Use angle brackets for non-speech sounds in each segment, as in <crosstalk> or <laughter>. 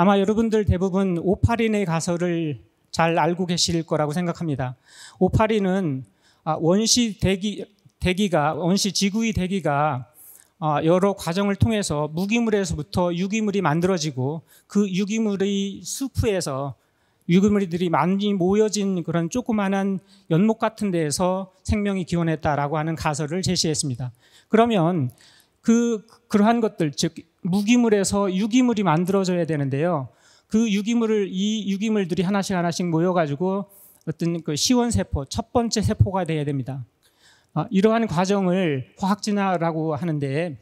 아마 여러분들 대부분 오파린의 가설을 잘 알고 계실 거라고 생각합니다. 오파린은 아, 원시 대기, 대기가, 원시 지구의 대기가 아, 여러 과정을 통해서 무기물에서부터 유기물이 만들어지고 그 유기물의 수프에서 유기물들이 많이 모여진 그런 조그마한 연못 같은 데에서 생명이 기원했다라고 하는 가설을 제시했습니다. 그러면 그 그러한 것들 즉 무기물에서 유기물이 만들어져야 되는데요. 그 유기물을 이 유기물들이 하나씩 하나씩 모여가지고 어떤 그 시원 세포 첫 번째 세포가 돼야 됩니다. 아, 이러한 과정을 화학 진화라고 하는데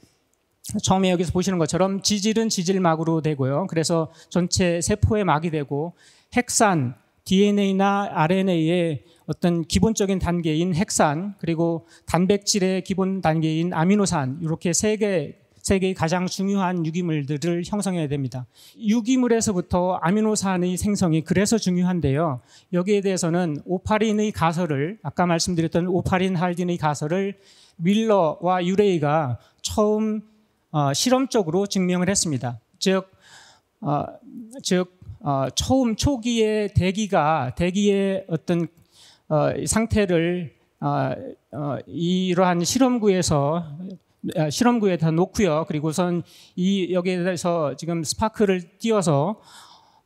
처음에 여기서 보시는 것처럼 지질은 지질막으로 되고요. 그래서 전체 세포의 막이 되고 핵산 DNA나 RNA의 어떤 기본적인 단계인 핵산 그리고 단백질의 기본 단계인 아미노산 이렇게 세개 세계의 가장 중요한 유기물들을 형성해야 됩니다. 유기물에서부터 아미노산의 생성이 그래서 중요한데요. 여기에 대해서는 오파린의 가설을 아까 말씀드렸던 오파린 할딘의 가설을 밀러와 유레이가 처음 어, 실험적으로 증명을 했습니다. 즉, 어, 즉 어, 처음 초기에 대기가 대기의 어떤 어, 상태를 어, 어, 이러한 실험구에서 아, 실험구에 다 놓고요. 그리고선 이 여기에 대해서 지금 스파크를 띄워서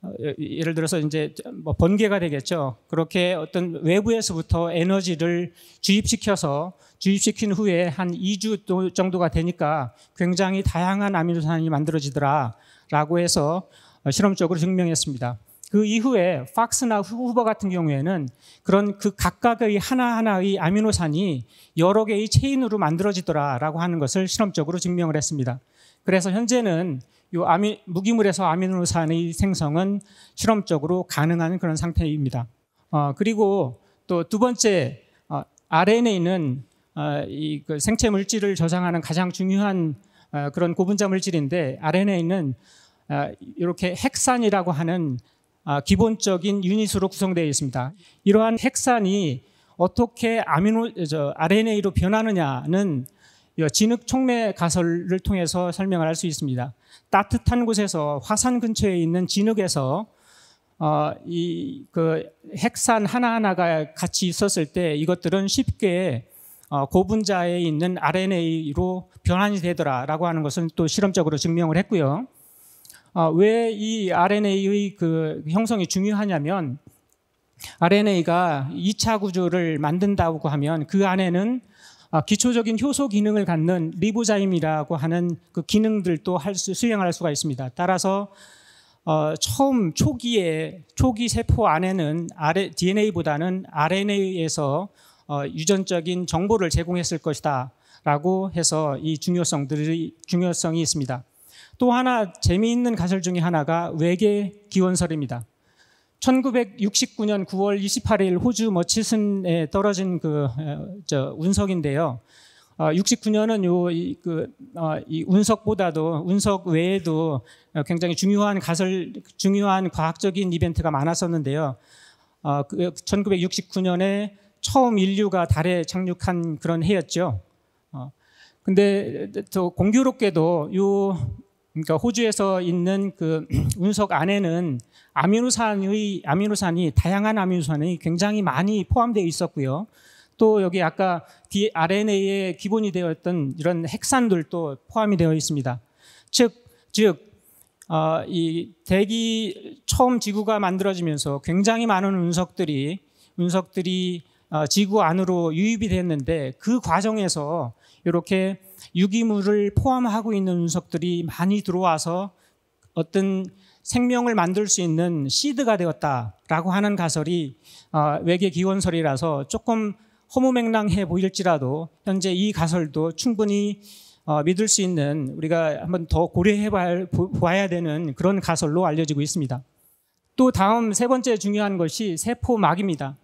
어, 예, 예를 들어서 이제 뭐 번개가 되겠죠. 그렇게 어떤 외부에서부터 에너지를 주입시켜서 주입시킨 후에 한 2주 정도가 되니까 굉장히 다양한 아미노산이 만들어지더라라고 해서 어, 실험적으로 증명했습니다. 그 이후에 팍스나 후버 같은 경우에는 그런 그 각각의 하나하나의 아미노산이 여러 개의 체인으로 만들어지더라라고 하는 것을 실험적으로 증명을 했습니다. 그래서 현재는 요 아미, 무기물에서 아미노산의 생성은 실험적으로 가능한 그런 상태입니다. 어, 그리고 또 두 번째 어, RNA는 어, 이그 생체 물질을 저장하는 가장 중요한 어, 그런 고분자 물질인데 RNA는 어, 이렇게 핵산이라고 하는 아, 기본적인 유닛으로 구성되어 있습니다. 이러한 핵산이 어떻게 아미노 RNA로 변하느냐는 진흙 촉매 가설을 통해서 설명을 할 수 있습니다. 따뜻한 곳에서 화산 근처에 있는 진흙에서 어, 이그 핵산 하나하나가 같이 있었을 때 이것들은 쉽게 어, 고분자에 있는 RNA로 변환이 되더라라고 하는 것은 또 실험적으로 증명을 했고요. 아, 왜이 RNA의 그 형성이 중요하냐면 RNA가 2차 구조를 만든다고 하면 그 안에는 아, 기초적인 효소 기능을 갖는 리보자임이라고 하는 그 기능들도 할 수, 수행할 수가 있습니다. 따라서 어, 처음 초기에 초기 세포 안에는 DNA보다는 RNA에서 어, 유전적인 정보를 제공했을 것이다라고 해서 이 중요성들이 중요성이 있습니다. 또 하나 재미있는 가설 중의 하나가 외계 기원설입니다. 1969년 9월 28일 호주 머치슨에 떨어진 그저 운석인데요. 69년은 어, 요, 그, 어, 이 운석보다도, 운석 외에도 어, 굉장히 중요한 가설, 중요한 과학적인 이벤트가 많았었는데요. 1969년에 그, 처음 인류가 달에 착륙한 그런 해였죠. 근데 또 공교롭게도 요 그러니까 호주에서 있는 그 <clears throat> 운석 안에는 아미노산의 아미노산이 다양한 아미노산이 굉장히 많이 포함되어 있었고요. 또 여기 아까 RNA의 기본이 되어 던 이런 핵산들도 포함이 되어 있습니다. 즉, 즉, 어, 이 대기 처음 지구가 만들어지면서 굉장히 많은 운석들이 운석들이 어, 지구 안으로 유입이 됐는데 그 과정에서 이렇게 유기물을 포함하고 있는 운석들이 많이 들어와서 어떤 생명을 만들 수 있는 시드가 되었다라고 하는 가설이 어, 외계 기원설이라서 조금 허무맹랑해 보일지라도 현재 이 가설도 충분히 어, 믿을 수 있는 우리가 한번 더 고려해 봐야 되는 그런 가설로 알려지고 있습니다. 또 다음 세 번째 중요한 것이 세포막입니다.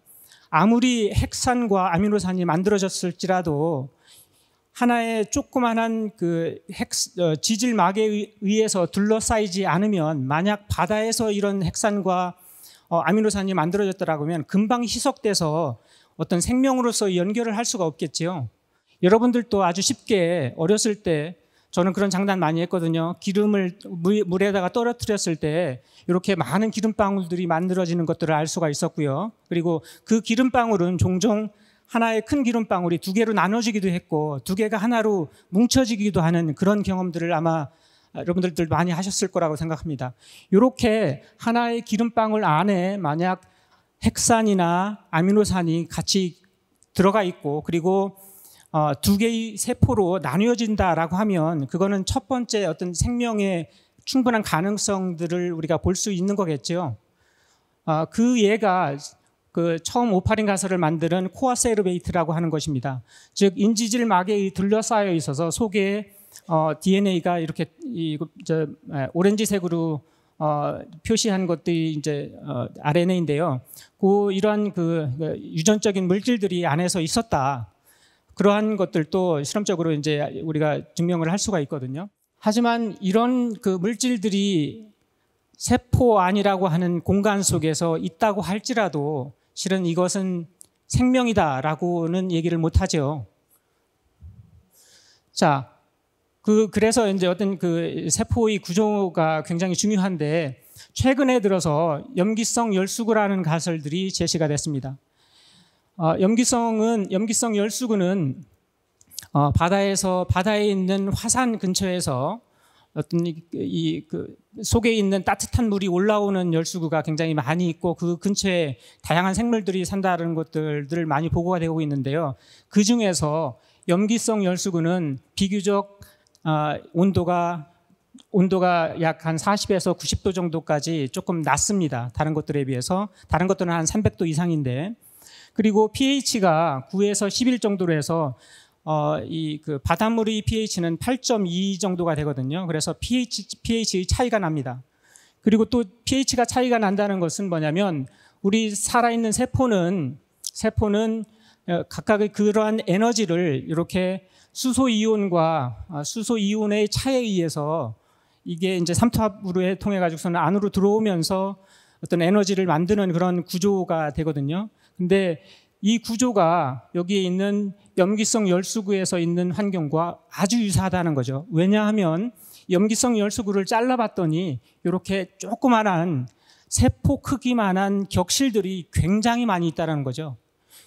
아무리 핵산과 아미노산이 만들어졌을지라도 하나의 조그마한그 핵, 어, 지질막에 의해서 둘러싸이지 않으면 만약 바다에서 이런 핵산과 어, 아미노산이 만들어졌더라고 면 금방 희석돼서 어떤 생명으로서 연결을 할 수가 없겠지요. 여러분들도 아주 쉽게 어렸을 때 저는 그런 장난 많이 했거든요. 기름을 물에다가 떨어뜨렸을 때 이렇게 많은 기름방울들이 만들어지는 것들을 알 수가 있었고요. 그리고 그 기름방울은 종종 하나의 큰 기름방울이 두 개로 나눠지기도 했고 두 개가 하나로 뭉쳐지기도 하는 그런 경험들을 아마 여러분들들 많이 하셨을 거라고 생각합니다. 이렇게 하나의 기름방울 안에 만약 핵산이나 아미노산이 같이 들어가 있고 그리고 어, 두 개의 세포로 나뉘어진다라고 하면 그거는 첫 번째 어떤 생명의 충분한 가능성들을 우리가 볼 수 있는 거겠죠. 어, 그 예가 그 처음 오파린 가설을 만드는 코아 세르베이트라고 하는 것입니다. 즉 인지질 막에 둘러싸여 있어서 속에 어, DNA가 이렇게 이, 저, 오렌지색으로 어, 표시한 것들이 이제 어, RNA인데요. 그 이러한 그 유전적인 물질들이 안에서 있었다. 그러한 것들도 실험적으로 이제 우리가 증명을 할 수가 있거든요. 하지만 이런 그 물질들이 세포 안이라고 하는 공간 속에서 있다고 할지라도 실은 이것은 생명이다라고는 얘기를 못 하죠. 자, 그 그래서 이제 어떤 그 세포의 구조가 굉장히 중요한데 최근에 들어서 염기성 열수구라는 가설들이 제시가 됐습니다. 어, 염기성은 염기성 열수구는 어, 바다에서 바다에 있는 화산 근처에서 어떤 이 그 속에 있는 따뜻한 물이 올라오는 열수구가 굉장히 많이 있고 그 근처에 다양한 생물들이 산다는 것들을 많이 보고가 되고 있는데요. 그 중에서 염기성 열수구는 비교적 어, 온도가 온도가 약 한 40에서 90도 정도까지 조금 낮습니다. 다른 것들에 비해서 다른 것들은 한 300도 이상인데 그리고 pH가 9에서 11 정도로 해서 어, 이 그 바닷물의 pH는 8.2 정도가 되거든요. 그래서 pH pH 차이가 납니다. 그리고 또 pH가 차이가 난다는 것은 뭐냐면 우리 살아있는 세포는 세포는 어, 각각의 그러한 에너지를 이렇게 수소 이온과 아, 수소 이온의 차에 의해서 이게 이제 삼투압으로 통해 가지고서는 안으로 들어오면서 어떤 에너지를 만드는 그런 구조가 되거든요. 근데 이 구조가 여기에 있는 염기성 열수구에서 있는 환경과 아주 유사하다는 거죠. 왜냐하면 염기성 열수구를 잘라봤더니 이렇게 조그만한 세포 크기만한 격실들이 굉장히 많이 있다는 거죠.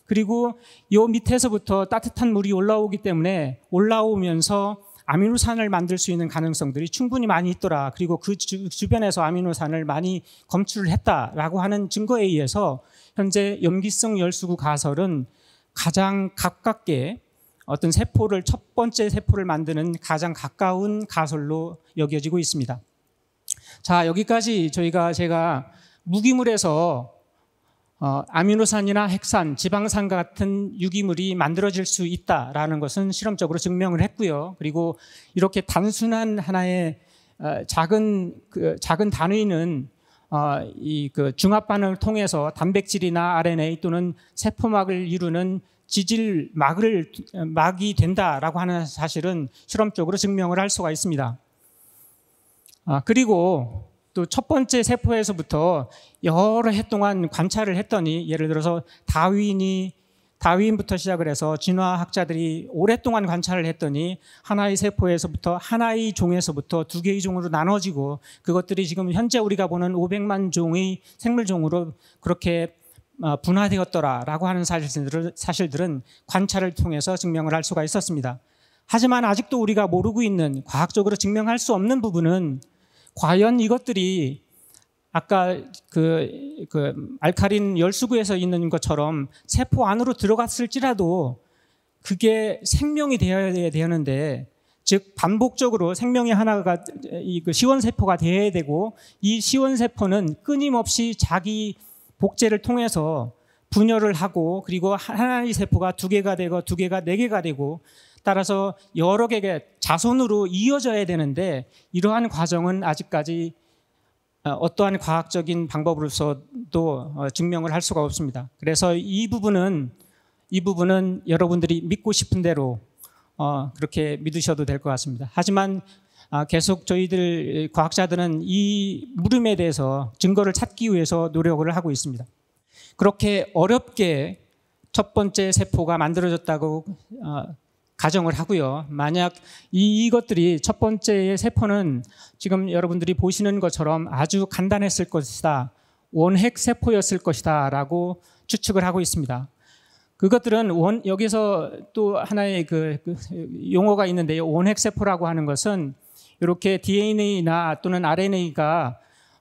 그리고 이 밑에서부터 따뜻한 물이 올라오기 때문에 올라오면서 아미노산을 만들 수 있는 가능성들이 충분히 많이 있더라. 그리고 그 주, 변에서 아미노산을 많이 검출을 했다라고 하는 증거에 의해서 현재 염기성 열수구 가설은 가장 가깝게 어떤 세포를 첫 번째 세포를 만드는 가장 가까운 가설로 여겨지고 있습니다. 자 여기까지 저희가 제가 무기물에서 어, 아미노산이나 핵산, 지방산 같은 유기물이 만들어질 수 있다라는 것은 실험적으로 증명을 했고요. 그리고 이렇게 단순한 하나의 어, 작은 그 작은 단위는 어, 이그 중압반을 통해서 단백질이나 RNA 또는 세포막을 이루는 지질 막을 막이 된다라고 하는 사실은 실험적으로 증명을 할 수가 있습니다. 아, 그리고 또 첫 번째 세포에서부터 여러 해 동안 관찰을 했더니 예를 들어서 다윈이 다윈부터 시작을 해서 진화학자들이 오랫동안 관찰을 했더니 하나의 세포에서부터 하나의 종에서부터 두 개의 종으로 나눠지고 그것들이 지금 현재 우리가 보는 500만 종의 생물종으로 그렇게 어, 분화되었더라라고 하는 사실들을, 사실들은 관찰을 통해서 증명을 할 수가 있었습니다. 하지만 아직도 우리가 모르고 있는 과학적으로 증명할 수 없는 부분은 과연 이것들이 아까 그, 그 알카린 열수구에서 있는 것처럼 세포 안으로 들어갔을지라도 그게 생명이 되어야 되는데 즉 반복적으로 생명의 하나가 그 시원 세포가 되어야 되고 이 시원 세포는 끊임없이 자기 복제를 통해서 분열을 하고 그리고 하나의 세포가 두 개가 되고 두 개가 네 개가 되고 따라서 여러 개의 자손으로 이어져야 되는데 이러한 과정은 아직까지 어, 어떠한 과학적인 방법으로서도 어, 증명을 할 수가 없습니다. 그래서 이 부분은 이 부분은 여러분들이 믿고 싶은 대로 어, 그렇게 믿으셔도 될 것 같습니다. 하지만 아, 계속 저희들 과학자들은 이 물음에 대해서 증거를 찾기 위해서 노력을 하고 있습니다. 그렇게 어렵게 첫 번째 세포가 만들어졌다고 가정을 하고요. 만약 이것들이 첫 번째의 세포는 지금 여러분들이 보시는 것처럼 아주 간단했을 것이다. 원핵 세포였을 것이다. 라고 추측을 하고 있습니다. 그것들은 원, 여기서 또 하나의 그, 그 용어가 있는데요. 원핵 세포라고 하는 것은 이렇게 DNA나 또는 RNA가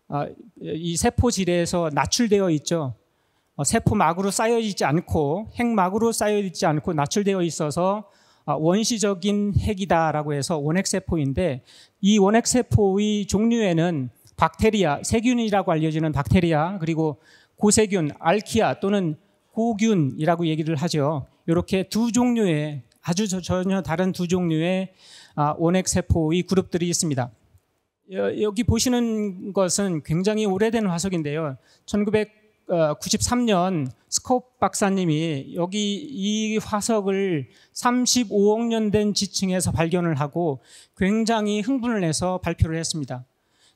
어, 이 세포질에서 나출되어 있죠. 어, 세포막으로 쌓여 있지 않고 핵막으로 쌓여 있지 않고 나출되어 있어서 아, 원시적인 핵이다라고 해서 원핵세포인데 이 원핵세포의 종류에는 박테리아, 세균이라고 알려지는 박테리아, 그리고 고세균, 알키아 또는 고균이라고 얘기를 하죠. 이렇게 두 종류의 아주 전혀 다른 두 종류의 아, 원핵세포의 그룹들이 있습니다. 여기 보시는 것은 굉장히 오래된 화석인데요. 9 9 3년 스콥 박사님이 여기 이 화석을 35억 년 된 지층에서 발견을 하고 굉장히 흥분을 해서 발표를 했습니다.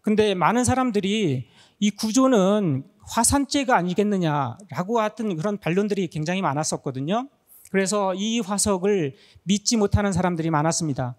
근데 많은 사람들이 이 구조는 화산재가 아니겠느냐라고 하던 그런 반론들이 굉장히 많았었거든요. 그래서 이 화석을 믿지 못하는 사람들이 많았습니다.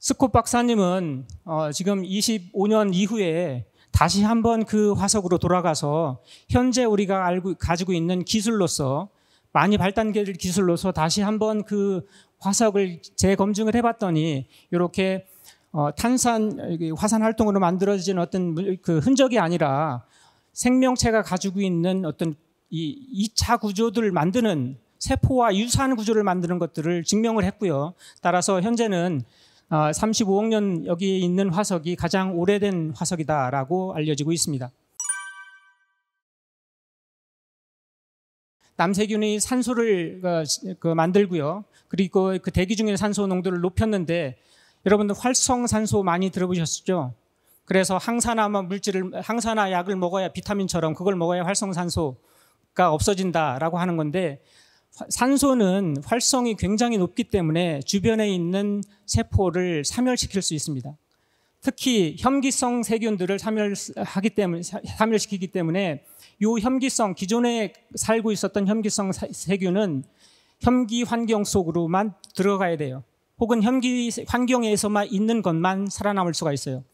스콧 박사님은 어, 지금 25년 이후에 다시 한번 그 화석으로 돌아가서 현재 우리가 알고 가지고 있는 기술로서 많이 발달된 기술로서 다시 한번 그 화석을 재검증을 해봤더니 이렇게 어, 탄산 화산 활동으로 만들어진 어떤 그 흔적이 아니라 생명체가 가지고 있는 어떤 이 2차 구조들을 만드는 세포와 유사한 구조를 만드는 것들을 증명을 했고요. 따라서 현재는 35억 어, 년여기 있는 화석이 가장 오래된 화석이다라고 알려지고 있습니다. 남세균이 산소를 어, 그 만들고요. 그리고 그 대기 중에 산소 농도를 높였는데 여러분들 활성산소 많이 들어보셨죠? 그래서 항산화 물질을 항산화 약을 먹어야 비타민처럼 그걸 먹어야 활성산소가 없어진다라고 하는 건데 산소는 활성이 굉장히 높기 때문에 주변에 있는 세포를 사멸시킬 수 있습니다. 특히 혐기성 세균들을 사멸하기 때문에 사멸시키기 때문에 요 혐기성 기존에 살고 있었던 혐기성 세균은 혐기 환경 속으로만 들어가야 돼요. 혹은 혐기 환경에서만 있는 것만 살아남을 수가 있어요.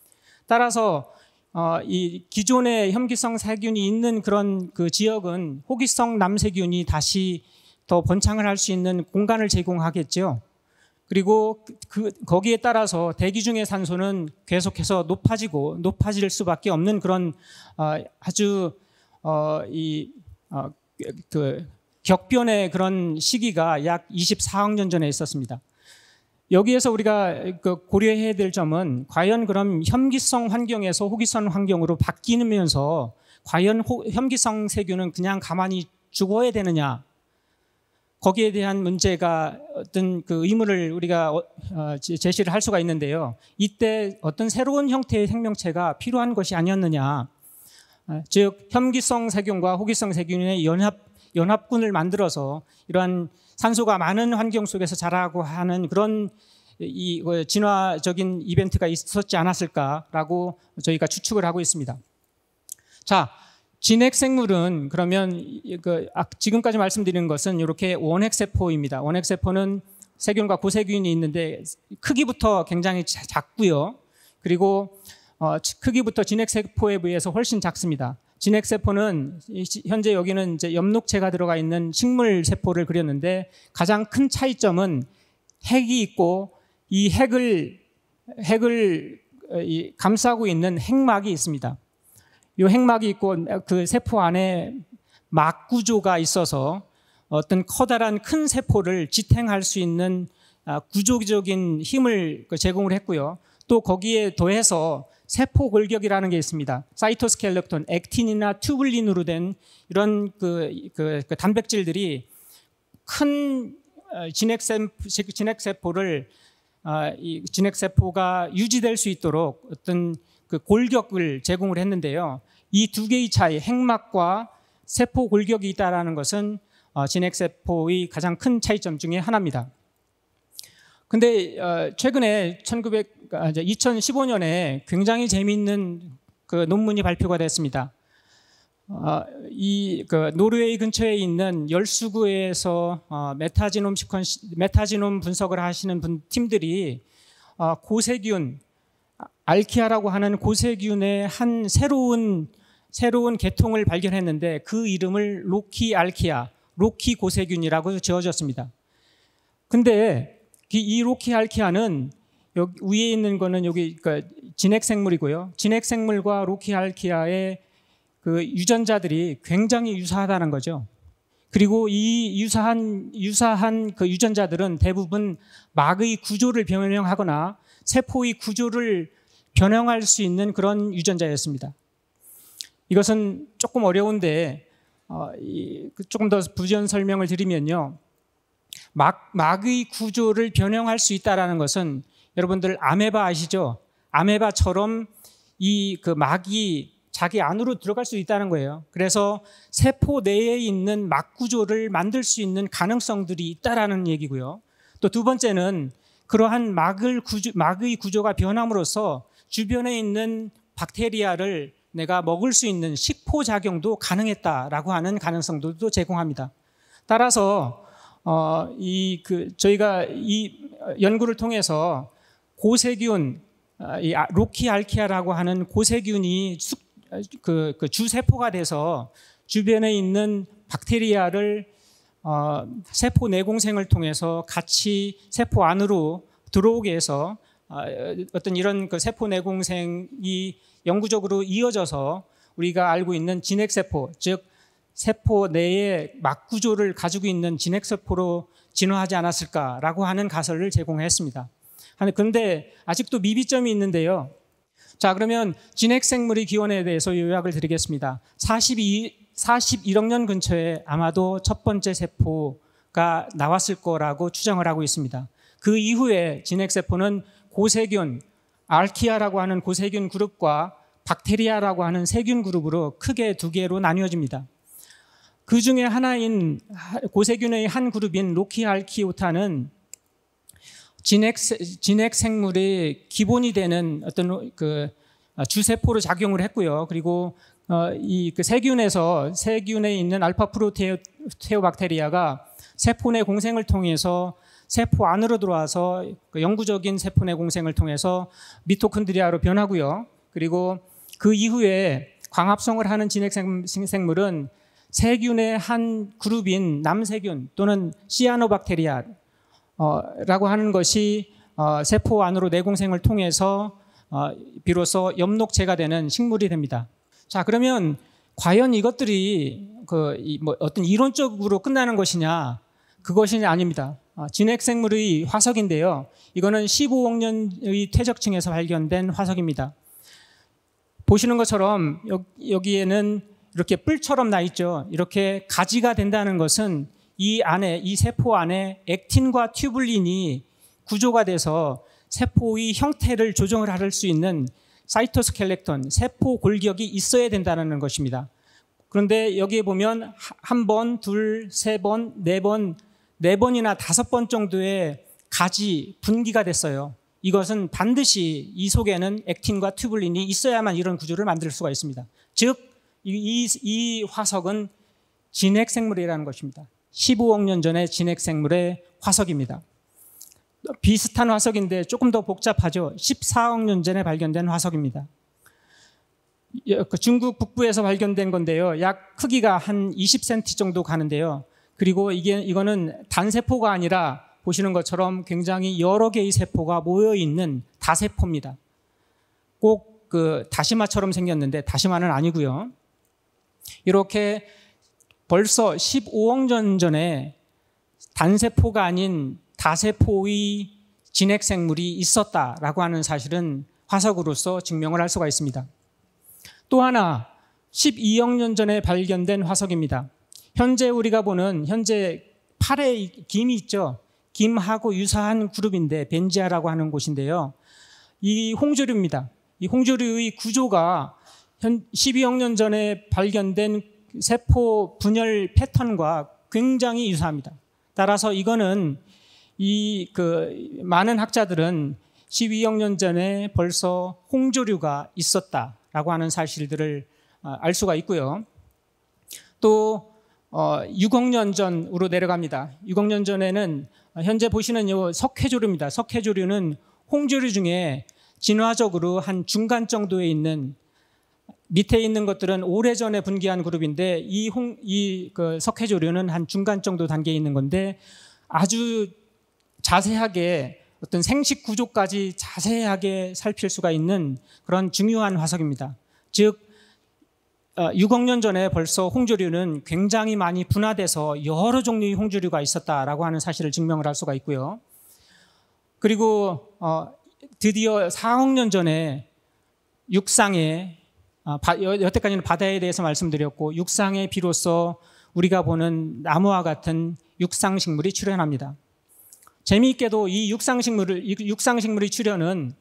따라서 어, 이 기존의 혐기성 세균이 있는 그런 그 지역은 호기성 남세균이 다시 더 번창을 할 수 있는 공간을 제공하겠죠. 그리고 그 거기에 따라서 대기 중의 산소는 계속해서 높아지고 높아질 수밖에 없는 그런 어, 아주 어, 이, 어, 그 격변의 그런 시기가 약 24억 년 전에 있었습니다. 여기에서 우리가 그 고려해야 될 점은 과연 그럼 혐기성 환경에서 호기성 환경으로 바뀌면서 과연 혐기성 세균은 그냥 가만히 죽어야 되느냐 거기에 대한 문제가 어떤 그 의무를 우리가 어, 어, 제시를 할 수가 있는데요. 이때 어떤 새로운 형태의 생명체가 필요한 것이 아니었느냐. 어, 즉 혐기성 세균과 호기성 세균의 연합 연합군을 만들어서 이러한 산소가 많은 환경 속에서 자라고 하는 그런 이 진화적인 이벤트가 있었지 않았을까라고 저희가 추측을 하고 있습니다. 자, 진핵생물은 그러면 그 지금까지 말씀드린 것은 이렇게 원핵세포입니다. 원핵세포는 세균과 고세균이 있는데 크기부터 굉장히 작고요. 그리고 어, 크기부터 진핵세포에 비해서 훨씬 작습니다. 진핵세포는 현재 여기는 이제 엽록체가 들어가 있는 식물세포를 그렸는데 가장 큰 차이점은 핵이 있고 이 핵을 핵을 어, 감싸고 있는 핵막이 있습니다. 요 핵막이 있고 그 세포 안에 막 구조가 있어서 어떤 커다란 큰 세포를 지탱할 수 있는 아, 구조적인 힘을 그 제공을 했고요. 또 거기에 더해서 세포 골격이라는 게 있습니다. 사이토스켈레톤, 액틴이나 튜블린으로 된 이런 그, 그, 그 단백질들이 큰 어, 진핵세포를 아, 진핵세포가 유지될 수 있도록 어떤 그 골격을 제공을 했는데요. 이 두 개의 차이, 핵막과 세포 골격이 있다라는 것은 어, 진핵세포의 가장 큰 차이점 중의 하나입니다. 근데 어, 최근에 1900, 2015년에 아, 굉장히 재미있는 그 논문이 발표가 됐습니다. 어, 이그 노르웨이 근처에 있는 열수구에서 메타지놈 시퀀 메타지놈 분석을 하시는 분, 팀들이 고세균 알키아라고 하는 고세균의 한 새로운 새로운 계통을 발견했는데 그 이름을 로키 알키아, 로키 고세균이라고 지어졌습니다. 근데 이 로키 알키아는 여기 위에 있는 거는 여기 그 진핵생물이고요. 진핵생물과 로키 알키아의 그 유전자들이 굉장히 유사하다는 거죠. 그리고 이 유사한 유사한 그 유전자들은 대부분 막의 구조를 변형하거나 세포의 구조를 변형할 수 있는 그런 유전자였습니다. 이것은 조금 어려운데 어, 그 조금 더 부연 설명을 드리면요. 막, 막의 구조를 변형할 수있다는 것은 여러분들 아메바 아시죠? 아메바처럼 이 그 막이 자기 안으로 들어갈 수 있다는 거예요. 그래서 세포 내에 있는 막 구조를 만들 수 있는 가능성들이 있다라는 얘기고요. 또 두 번째는 그러한 막을 구조, 막의 구조가 변함으로써 주변에 있는 박테리아를 내가 먹을 수 있는 식포 작용도 가능했다라고 하는 가능성도 들 제공합니다. 따라서 어, 이그 저희가 이 연구를 통해서 고세균 아, 이 아, 로키알키아라고 하는 고세균이 숙, 그, 그 주세포가 돼서 주변에 있는 박테리아를 어, 세포 내공생을 통해서 같이 세포 안으로 들어오게 해서 아, 어떤 이런 그 세포 내공생이 영구적으로 이어져서 우리가 알고 있는 진핵세포, 즉 세포 내에 막 구조를 가지고 있는 진핵세포로 진화하지 않았을까라고 하는 가설을 제공했습니다. 그런데 아직도 미비점이 있는데요. 자, 그러면 진핵생물의 기원에 대해서 요약을 드리겠습니다. 42, 41억 년 근처에 아마도 첫 번째 세포가 나왔을 거라고 추정을 하고 있습니다. 그 이후에 진핵세포는 고세균, 알키아라고 하는 고세균 그룹과 박테리아라고 하는 세균 그룹으로 크게 두 개로 나뉘어집니다. 그 중에 하나인 고세균의 한 그룹인 로키알키오타는 진핵, 진핵 생물의 기본이 되는 어떤 그 아, 주세포로 작용을 했고요. 그리고 어, 이그 세균에서 세균에 있는 알파 프로테오 박테리아가 세포 내 공생을 통해서 세포 안으로 들어와서 그 영구적인 세포 내공생을 통해서 미토콘드리아로 변하고요. 그리고 그 이후에 광합성을 하는 진핵생물은 세균의 한 그룹인 남세균 또는 시아노박테리아라고 하는 것이 어, 세포 안으로 내공생을 통해서 어, 비로소 엽록체가 되는 식물이 됩니다. 자 그러면 과연 이것들이 그뭐 어떤 이론적으로 끝나는 것이냐 그것이 아닙니다. 어, 진핵생물의 화석인데요. 이거는 15억 년의 퇴적층에서 발견된 화석입니다. 보시는 것처럼 여기에는 이렇게 뿔처럼 나 있죠. 이렇게 가지가 된다는 것은 이 안에 이 세포 안에 액틴과 튜블린이 구조가 돼서 세포의 형태를 조정을 할 수 있는 사이토스켈렉톤 세포 골격이 있어야 된다는 것입니다. 그런데 여기에 보면 한 번, 둘, 세 번, 네번 네 번이나 다섯 번 정도의 가지 분기가 됐어요. 이것은 반드시 이 속에는 액틴과 튜블린이 있어야만 이런 구조를 만들 수가 있습니다. 즉, 이, 이 화석은 진핵생물이라는 것입니다. 15억 년 전의 진핵생물의 화석입니다. 비슷한 화석인데 조금 더 복잡하죠. 14억 년 전에 발견된 화석입니다. 예, 그 중국 북부에서 발견된 건데요. 약 크기가 한 20cm 정도 가는데요. 그리고 이게 이거는 단세포가 아니라 보시는 것처럼 굉장히 여러 개의 세포가 모여 있는 다세포입니다. 꼭 그 다시마처럼 생겼는데 다시마는 아니고요. 이렇게 벌써 15억 년 전에 단세포가 아닌 다세포의 진핵 생물이 있었다라고 하는 사실은 화석으로서 증명을 할 수가 있습니다. 또 하나 12억 년 전에 발견된 화석입니다. 현재 우리가 보는 현재 팔에 김이 있죠. 김하고 유사한 그룹인데 벤지아라고 하는 곳인데요. 이 홍조류입니다. 이 홍조류의 구조가 현 12억 년 전에 발견된 세포 분열 패턴과 굉장히 유사합니다. 따라서 이거는 이 그 많은 학자들은 12억 년 전에 벌써 홍조류가 있었다라고 하는 사실들을 아, 알 수가 있고요. 또 어, 6억 년 전으로 내려갑니다. 6억 년 전에는 어, 현재 보시는 요 석회조류입니다. 석회조류는 홍조류 중에 진화적으로 한 중간 정도에 있는 밑에 있는 것들은 오래전에 분기한 그룹인데 이, 홍, 이 그 석회조류는 한 중간 정도 단계에 있는 건데 아주 자세하게 어떤 생식 구조까지 자세하게 살필 수가 있는 그런 중요한 화석입니다. 즉 6억 어, 년 전에 벌써 홍조류는 굉장히 많이 분화돼서 여러 종류의 홍조류가 있었다라고 하는 사실을 증명을 할 수가 있고요. 그리고 어, 드디어 4억 년 전에 육상에 어, 여태까지는 바다에 대해서 말씀드렸고 육상에 비로소 우리가 보는 나무와 같은 육상 식물이 출현합니다. 재미있게도 이 육상 식물을 육상 식물의 출현은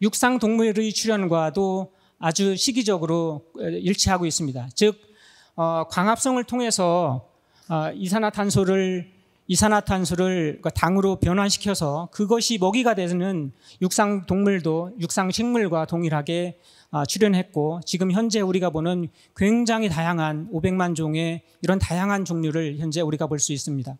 육상 동물의 출현과도 아주 시기적으로 일치하고 있습니다. 즉 어, 광합성을 통해서 어, 이산화탄소를 이산화탄소를 그 당으로 변환시켜서 그것이 먹이가 되는 육상 동물도 육상 식물과 동일하게 어, 출현했고 지금 현재 우리가 보는 굉장히 다양한 500만 종의 이런 다양한 종류를 현재 우리가 볼 수 있습니다.